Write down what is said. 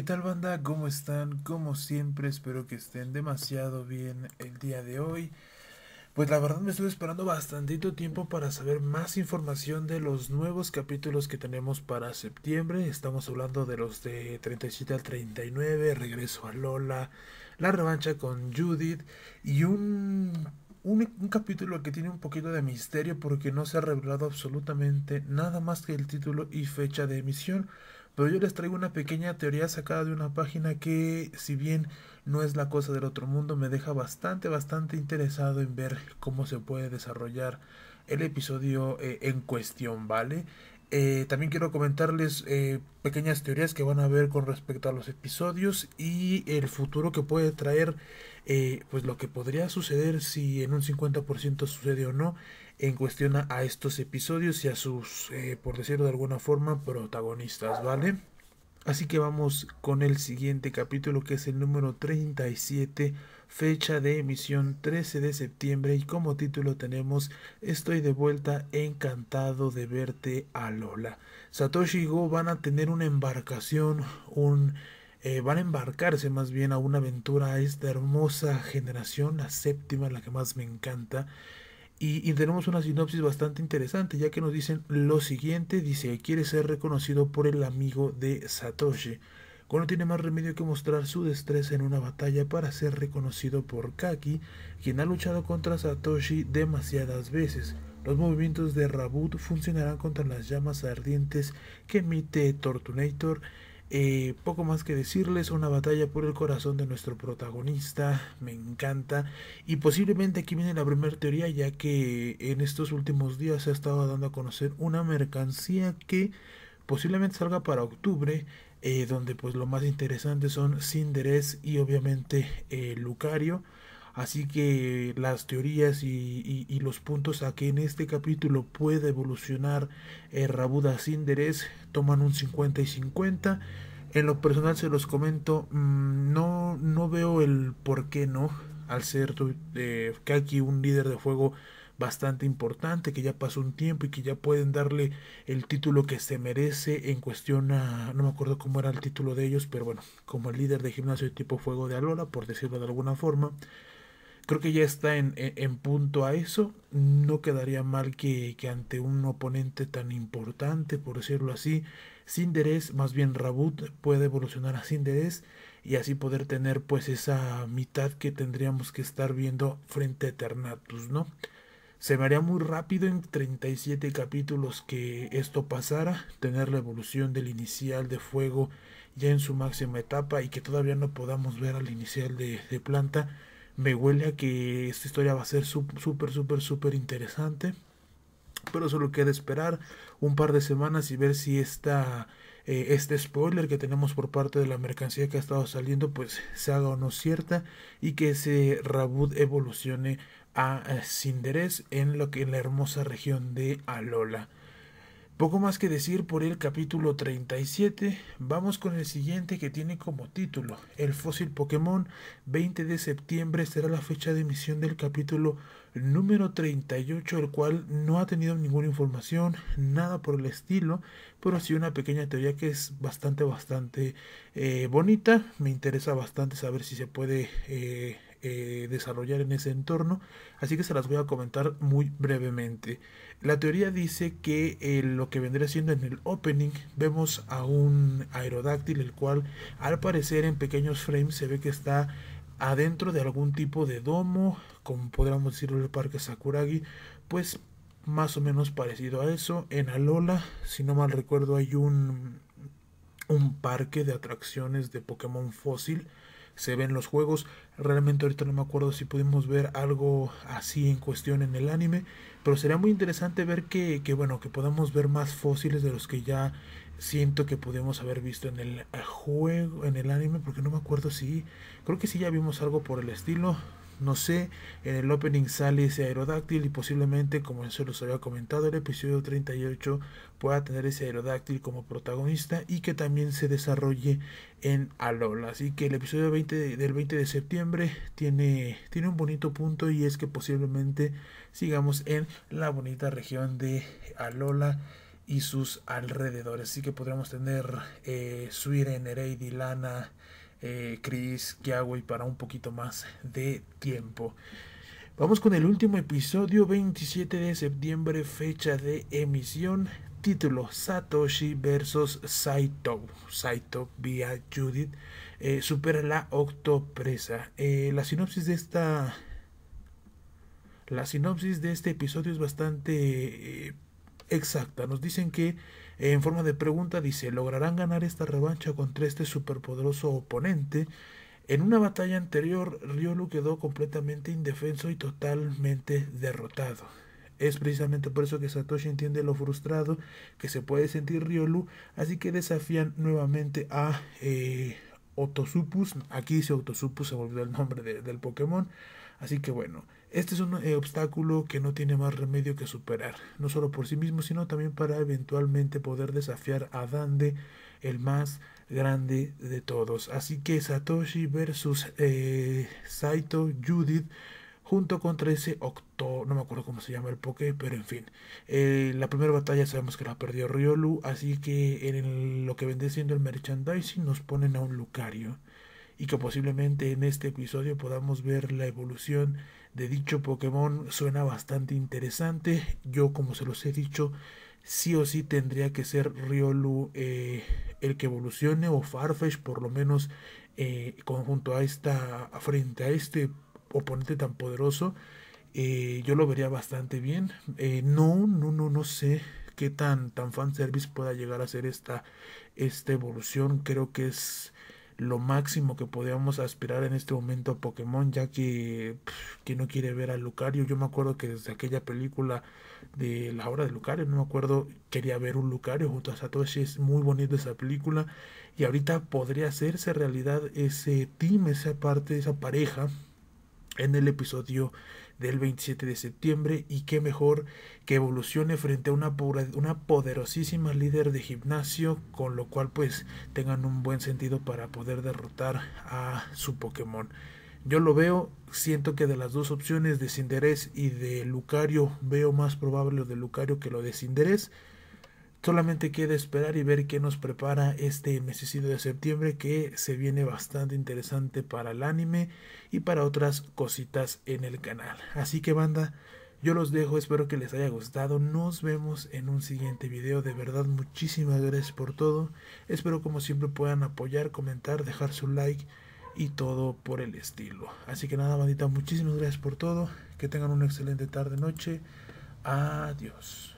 ¿Qué tal banda? ¿Cómo están? Como siempre, espero que estén demasiado bien el día de hoy. Pues la verdad me estoy esperando bastantito tiempo para saber más información de los nuevos capítulos que tenemos para septiembre. Estamos hablando de los de 37 al 39, Regreso a Lola, La revancha con Judith y un, un capítulo que tiene un poquito de misterio porque no se ha revelado absolutamente nada más que el título y fecha de emisión. Pero yo les traigo una pequeña teoría sacada de una página que, si bien no es la cosa del otro mundo, me deja bastante, bastante interesado en ver cómo se puede desarrollar el episodio eh, en cuestión, ¿vale? Eh, también quiero comentarles eh, pequeñas teorías que van a ver con respecto a los episodios y el futuro que puede traer, eh, pues lo que podría suceder si en un 50% sucede o no en cuestión a, estos episodios y a sus, por decirlo de alguna forma, protagonistas, ¿vale? Así que vamos con el siguiente capítulo que es el número 37 fecha de emisión 13 de septiembre y como título tenemos Estoy de vuelta encantado de verte a Lola. Satoshi y Go van a tener una embarcación, un... Eh, van a embarcarse más bien a una aventura a esta hermosa generación, la séptima, la que más me encanta. Y, y, tenemos una sinopsis bastante interesante, ya que nos dicen lo siguiente, dice, quiere ser reconocido por el amigo de Satoshi. Kono tiene más remedio que mostrar su destreza en una batalla para ser reconocido por Kaki, quien ha luchado contra Satoshi demasiadas veces. Los movimientos de Rabut funcionarán contra las llamas ardientes que emite Tortunator. Eh, poco más que decirles, una batalla por el corazón de nuestro protagonista, me encanta. Y posiblemente aquí viene la primera teoría, ya que en estos últimos días se ha estado dando a conocer una mercancía que posiblemente salga para octubre, eh, donde pues lo más interesante son Cinderes y obviamente eh, Lucario. Así que las teorías y, los puntos a que en este capítulo puede evolucionar eh, Rabuda Cinderes toman un 50 y 50. En lo personal se los comento, mm, no, no veo el por qué no, al ser que Kaki un líder de fuego bastante importante, que ya pasó un tiempo y que ya pueden darle el título que se merece en cuestión a, no me acuerdo cómo era el título de ellos, pero bueno, como el líder de gimnasio tipo fuego de Alola, por decirlo de alguna forma. Creo que ya está en, en, punto a eso. No quedaría mal que, que, ante un oponente tan importante, por decirlo así, Cinderés, más bien Rabut, puede evolucionar a Cinderés y así poder tener pues esa mitad que tendríamos que estar viendo frente a Eternatus, ¿no? Se me haría muy rápido en 37 capítulos que esto pasara, tener la evolución del inicial de fuego ya en su máxima etapa y que todavía no podamos ver al inicial de, planta. Me huele a que esta historia va a ser súper, súper, súper interesante. Pero solo queda esperar un par de semanas y ver si esta eh, este spoiler que tenemos por parte de la mercancía que ha estado saliendo pues se haga o no cierta y que ese Rabut evolucione a Cinderés en lo que en la hermosa región de Alola. Poco más que decir por el capítulo 37, vamos con el siguiente que tiene como título El fósil Pokémon, 20 de septiembre será la fecha de emisión del capítulo número 38, el cual no ha tenido ninguna información, nada por el estilo, pero sí una pequeña teoría que es bastante, bastante eh, bonita, me interesa bastante saber si se puede... Eh, eh, desarrollar en ese entorno, así que se las voy a comentar muy brevemente. La teoría dice que eh, lo que vendría siendo en el opening vemos a un aerodáctil el cual al parecer en pequeños frames se ve que está adentro de algún tipo de domo, como podríamos decirlo el parque Sakuragi, pues más o menos parecido a eso. En Alola, si no mal recuerdo, hay un, un parque de atracciones de Pokémon fósil se ven los juegos. Realmente ahorita no me acuerdo si pudimos ver algo así en cuestión en el anime, pero sería muy interesante ver que, que bueno, que podamos ver más fósiles de los que ya siento que pudimos haber visto en el juego, en el anime, porque no me acuerdo si, creo que sí ya vimos algo por el estilo, no sé, en el opening sale ese aerodáctil y posiblemente, como se los había comentado, el episodio 38 pueda tener ese aerodáctil como protagonista y que también se desarrolle en Alola. Así que el episodio 20 del 20 de septiembre tiene, tiene un bonito punto y es que posiblemente sigamos en la bonita región de Alola y sus alrededores. Así que podremos tener eh, Suire, y Lana eh, Chris y para un poquito más de tiempo. Vamos con el último episodio, 27 de septiembre, fecha de emisión, título Satoshi versus Saito. Saito vía Judith eh, supera la octopresa. Eh, la sinopsis de esta... La sinopsis de este episodio es bastante eh, exacta. Nos dicen que en forma de pregunta dice, ¿lograrán ganar esta revancha contra este superpoderoso oponente? En una batalla anterior, Riolu quedó completamente indefenso y totalmente derrotado. Es precisamente por eso que Satoshi entiende lo frustrado que se puede sentir Riolu, así que desafían nuevamente a eh, Otosupus. Aquí dice Otosupus, se volvió el nombre del Pokémon. Así que bueno, este es un eh, obstáculo que no tiene más remedio que superar, no solo por sí mismo, sino también para eventualmente poder desafiar a Dande, el más grande de todos. Así que Satoshi versus eh, Saito Judith junto contra ese Octo, no me acuerdo cómo se llama el poke pero en fin. Eh, la primera batalla sabemos que la perdió Riolu, así que en lo que vende siendo el merchandising nos ponen a un Lucario y que posiblemente en este episodio podamos ver la evolución de dicho Pokémon suena bastante interesante. Yo, como se los he dicho, sí o sí tendría que ser Riolu eh, el que evolucione o Farfetch por lo menos eh, conjunto a esta frente a este oponente tan poderoso. Eh, yo lo vería bastante bien. no, no, no, no sé qué tan tan service pueda llegar a ser esta, esta evolución. Creo que es lo máximo que podíamos aspirar en este momento a Pokémon, ya que no quiere ver a Lucario, yo me acuerdo que desde aquella película de la hora de Lucario, no me acuerdo, quería ver un Lucario junto a Satoshi, es muy bonito esa película y ahorita podría hacerse realidad ese team, esa parte, esa pareja en el episodio del 27 de septiembre y qué mejor que evolucione frente a una, poderosísima líder de gimnasio con lo cual pues tengan un buen sentido para poder derrotar a su Pokémon. Yo lo veo, siento que de las dos opciones de Cinderés y de Lucario veo más probable lo de Lucario que lo de Cinderés. Solamente queda esperar y ver qué nos prepara este mesecito de septiembre que se viene bastante interesante para el anime y para otras cositas en el canal. Así que banda, yo los dejo, espero que les haya gustado. Nos vemos en un siguiente video. De verdad, muchísimas gracias por todo. Espero como siempre puedan apoyar, comentar, dejar su like y todo por el estilo. Así que nada, bandita, muchísimas gracias por todo. Que tengan una excelente tarde, noche. Adiós.